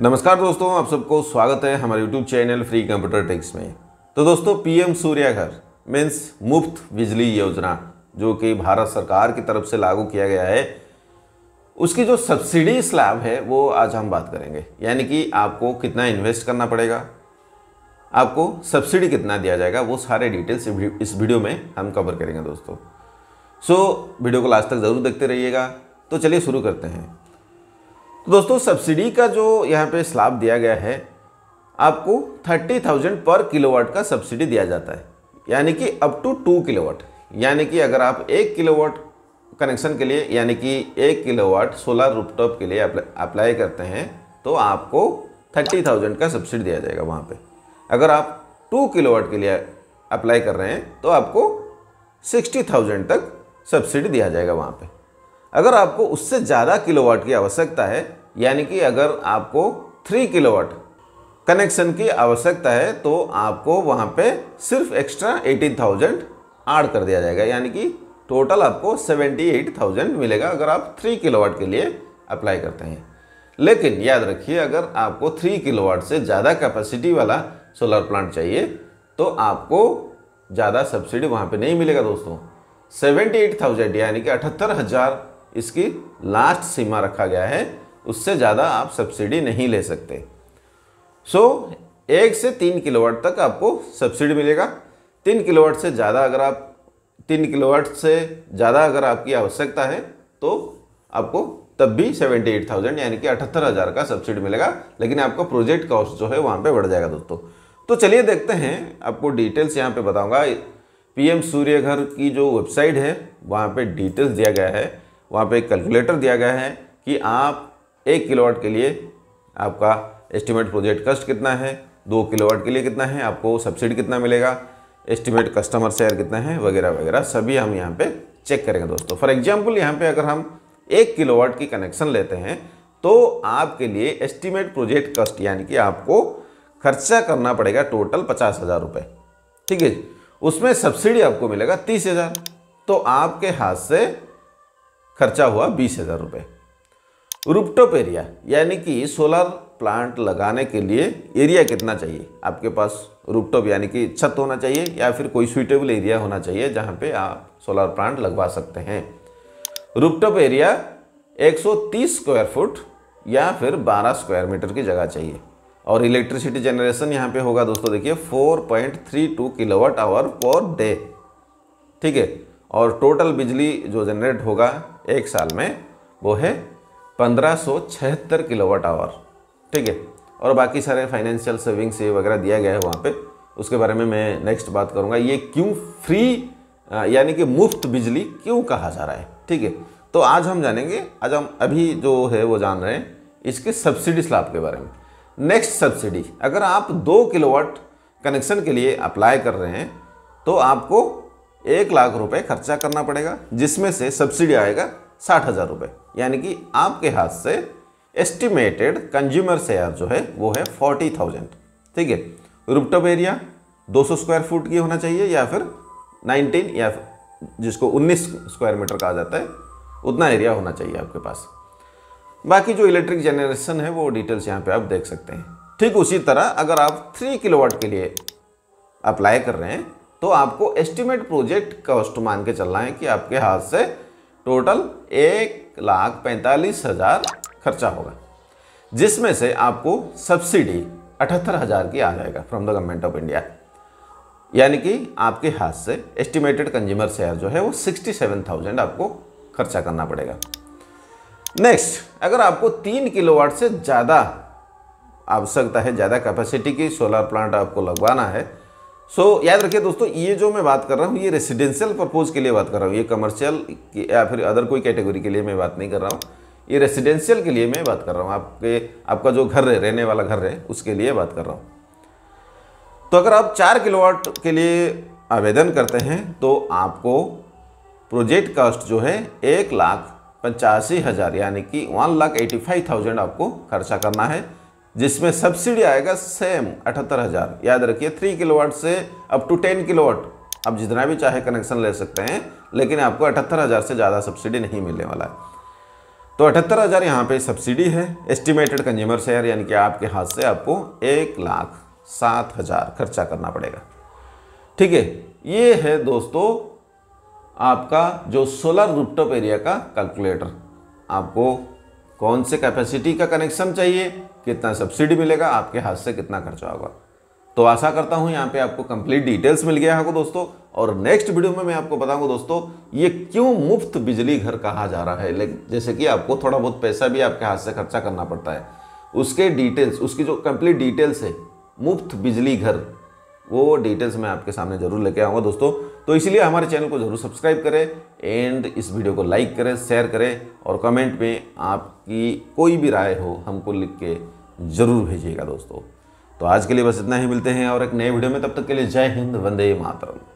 नमस्कार दोस्तों आप सबको स्वागत है हमारे YouTube channel free computer techs में तो दोस्तों पीएम सूर्याघर मीन्स मुफ्त बिजली योजना जो कि भारत सरकार की तरफ से लागू किया गया है उसकी जो सब्सिडी स्लैब है वो आज हम बात करेंगे यानी कि आपको कितना इन्वेस्ट करना पड़ेगा आपको सब्सिडी कितना दिया जाएगा वो सारे डिटेल्स इस वीडियो में हम कवर करेंगे दोस्तों सो so, वीडियो को लास्ट तक ज़रूर देखते रहिएगा तो चलिए शुरू करते हैं तो दोस्तों सब्सिडी का जो यहाँ पे स्लाब दिया गया है आपको थर्टी थाउजेंड पर किलोवाट का सब्सिडी दिया जाता है यानी कि अप टू टू किलोवाट यानी कि अगर आप एक किलोवाट कनेक्शन के लिए यानी कि एक किलोवाट सोलर रूपटॉप के लिए अप्लाई करते हैं तो आपको थर्टी थाउजेंड का सब्सिडी दिया जाएगा वहाँ पे अगर आप टू किलोवाट के लिए अप्लाई कर रहे हैं तो आपको सिक्सटी थाउजेंड तक सब्सिडी दिया जाएगा वहाँ पर अगर आपको उससे ज़्यादा किलोवाट की आवश्यकता है यानी कि अगर आपको थ्री किलोवाट कनेक्शन की आवश्यकता है तो आपको वहाँ पे सिर्फ एक्स्ट्रा एटीन थाउजेंड आड कर दिया जाएगा यानी कि टोटल आपको सेवेंटी एट थाउजेंड मिलेगा अगर आप थ्री किलोवाट के लिए अप्लाई करते हैं लेकिन याद रखिए अगर आपको थ्री किलोवाट से ज़्यादा कैपेसिटी वाला सोलर प्लांट चाहिए तो आपको ज़्यादा सब्सिडी वहाँ पर नहीं मिलेगा दोस्तों सेवेंटी एट थाउजेंड यानी कि अठहत्तर हज़ार इसकी लास्ट सीमा रखा गया है उससे ज़्यादा आप सब्सिडी नहीं ले सकते सो so, एक से तीन किलोवाट तक आपको सब्सिडी मिलेगा तीन किलोवाट से ज़्यादा अगर आप तीन किलोवाट से ज़्यादा अगर आपकी आवश्यकता है तो आपको तब भी सेवेंटी एट थाउजेंड यानी कि अठहत्तर हज़ार का सब्सिडी मिलेगा लेकिन आपका प्रोजेक्ट कॉस्ट जो है वहाँ पे बढ़ जाएगा दोस्तों तो चलिए देखते हैं आपको डिटेल्स यहाँ पे बताऊँगा पी सूर्य घर की जो वेबसाइट है वहाँ पर डिटेल्स दिया गया है वहाँ पे एक कैलकुलेटर दिया गया है कि आप एक किलोवाट के लिए आपका एस्टिमेट प्रोजेक्ट कस्ट कितना है दो किलोवाट के लिए कितना है आपको सब्सिडी कितना मिलेगा एस्टिमेट कस्टमर शेयर कितना है वगैरह वगैरह सभी हम यहाँ पे चेक करेंगे दोस्तों फॉर एग्जाम्पल यहाँ पे अगर हम एक किलोवाट की कनेक्शन लेते हैं तो आपके लिए एस्टिमेट प्रोजेक्ट कस्ट यानी कि आपको खर्चा करना पड़ेगा टोटल पचास हज़ार रुपये ठीक है उसमें सब्सिडी आपको मिलेगा तीस हज़ार तो आपके हाथ से खर्चा हुआ बीस हज़ार रुपये रूपटॉप एरिया यानी कि सोलर प्लांट लगाने के लिए एरिया कितना चाहिए आपके पास रूपटॉप यानी कि छत होना चाहिए या फिर कोई सुइटेबल एरिया होना चाहिए जहाँ पर आप सोलर प्लांट लगवा सकते हैं रूपटॉप एरिया 130 स्क्वायर फुट या फिर 12 स्क्वायर मीटर की जगह चाहिए और इलेक्ट्रिसिटी जनरेशन यहाँ पे होगा दोस्तों देखिए 4.32 किलोवाट आवर पर डे ठीक है और टोटल बिजली जो जनरेट होगा एक साल में वो है पंद्रह सौ किलोवाट आवर ठीक है और बाकी सारे फाइनेंशियल सेविंग्स ये वगैरह दिया गया है वहाँ पे उसके बारे में मैं नेक्स्ट बात करूँगा ये क्यों फ्री यानी कि मुफ्त बिजली क्यों कहा जा रहा है ठीक है तो आज हम जानेंगे आज हम अभी जो है वो जान रहे हैं इसके सब्सिडी स्लाब के बारे में नेक्स्ट सब्सिडी अगर आप दो किलोवाट कनेक्शन के लिए अप्लाई कर रहे हैं तो आपको एक लाख रुपए खर्चा करना पड़ेगा जिसमें से सब्सिडी आएगा साठ हज़ार रुपये यानी कि आपके हाथ से एस्टिमेटेड कंज्यूमर शेयर जो है वो है फोर्टी थाउजेंड ठीक है रूपटॉप एरिया 200 स्क्वायर फुट की होना चाहिए या फिर 19 या फिर जिसको 19 स्क्वायर मीटर कहा जाता है उतना एरिया होना चाहिए आपके पास बाकी जो इलेक्ट्रिक जनरेशन है वो डिटेल्स यहाँ पे आप देख सकते हैं ठीक उसी तरह अगर आप थ्री किलोवाट के लिए अप्लाई कर रहे हैं तो आपको एस्टिमेट प्रोजेक्ट कॉस्ट मान के चलना है कि आपके हाथ से टोटल एक लाख पैंतालीस हज़ार खर्चा होगा जिसमें से आपको सब्सिडी अठहत्तर हज़ार की आ जाएगा from the government of India यानी कि आपके हाथ से एस्टिमेटेड कंज्यूमर शेयर जो है वो सिक्सटी सेवन थाउजेंड आपको खर्चा करना पड़ेगा नेक्स्ट अगर आपको तीन किलोवाट से ज़्यादा आवश्यकता है ज़्यादा कैपेसिटी की सोलर प्लांट आपको लगवाना है सो so, याद रखिए दोस्तों ये जो मैं बात कर रहा हूँ ये रेसिडेंशियल पर्पोज के लिए बात कर रहा हूँ ये कमर्शियल या फिर अदर कोई कैटेगरी के लिए मैं बात नहीं कर रहा हूँ ये रेसिडेंशियल के लिए मैं बात कर रहा हूँ आपके आपका जो घर है रहने वाला घर है उसके लिए बात कर रहा हूँ तो अगर आप चार किलोवाट के लिए आवेदन करते हैं तो आपको प्रोजेक्ट कास्ट जो है एक लाख पचासी हज़ार यानी कि one lakh eighty five thousand आपको खर्चा करना है जिसमें सब्सिडी आएगा सेम अठहत्तर हज़ार याद रखिए थ्री किलोवाट से अप टू टेन किलोवाट आप जितना भी चाहे कनेक्शन ले सकते हैं लेकिन आपको अठहत्तर हज़ार से ज़्यादा सब्सिडी नहीं मिलने वाला है तो अठहत्तर हज़ार यहाँ पर सब्सिडी है एस्टिमेटेड कंज्यूमर शेयर यानी कि आपके हाथ से आपको एक लाख सात हज़ार खर्चा करना पड़ेगा ठीक है ये है दोस्तों आपका जो सोलर रूपटॉप एरिया का कैलकुलेटर आपको कौन से कैपेसिटी का कनेक्शन चाहिए कितना सब्सिडी मिलेगा आपके हाथ से कितना खर्चा होगा तो आशा करता हूँ यहाँ पे आपको कंप्लीट डिटेल्स मिल गया होगा दोस्तों और नेक्स्ट वीडियो में मैं आपको बताऊंगा दोस्तों ये क्यों मुफ्त बिजली घर कहा जा रहा है जैसे कि आपको थोड़ा बहुत पैसा भी आपके हाथ से खर्चा करना पड़ता है उसके डिटेल्स उसकी जो कंप्लीट डिटेल्स है मुफ्त बिजली घर वो डिटेल्स मैं आपके सामने ज़रूर लेके आऊँगा दोस्तों तो इसलिए हमारे चैनल को ज़रूर सब्सक्राइब करें एंड इस वीडियो को लाइक करें शेयर करें और कमेंट में आपकी कोई भी राय हो हमको लिख के ज़रूर भेजिएगा दोस्तों तो आज के लिए बस इतना ही मिलते हैं और एक नए वीडियो में तब तक के लिए जय हिंद वंदे मातरम